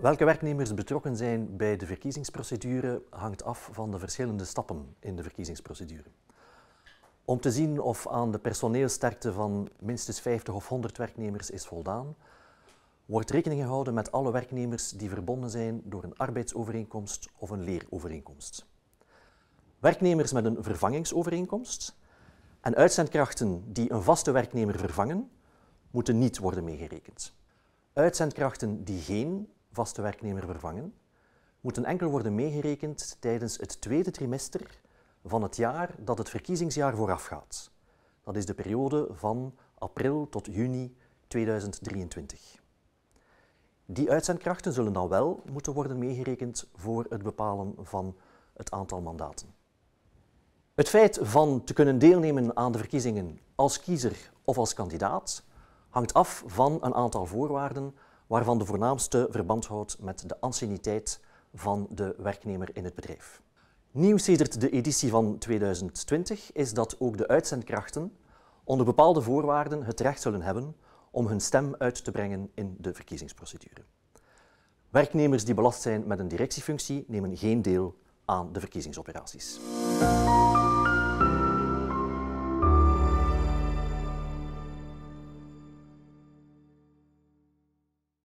Welke werknemers betrokken zijn bij de verkiezingsprocedure hangt af van de verschillende stappen in de verkiezingsprocedure. Om te zien of aan de personeelsterkte van minstens 50 of 100 werknemers is voldaan, wordt rekening gehouden met alle werknemers die verbonden zijn door een arbeidsovereenkomst of een leerovereenkomst. Werknemers met een vervangingsovereenkomst en uitzendkrachten die een vaste werknemer vervangen, moeten niet worden meegerekend. Uitzendkrachten die geen vaste werknemer vervangen, moeten enkel worden meegerekend tijdens het tweede trimester van het jaar dat het verkiezingsjaar voorafgaat. Dat is de periode van april tot juni 2023. Die uitzendkrachten zullen dan wel moeten worden meegerekend voor het bepalen van het aantal mandaten. Het feit van te kunnen deelnemen aan de verkiezingen als kiezer of als kandidaat hangt af van een aantal voorwaarden waarvan de voornaamste verband houdt met de anciëniteit van de werknemer in het bedrijf. Nieuw sedert de editie van 2020 is dat ook de uitzendkrachten onder bepaalde voorwaarden het recht zullen hebben om hun stem uit te brengen in de verkiezingsprocedure. Werknemers die belast zijn met een directiefunctie nemen geen deel aan de verkiezingsoperaties.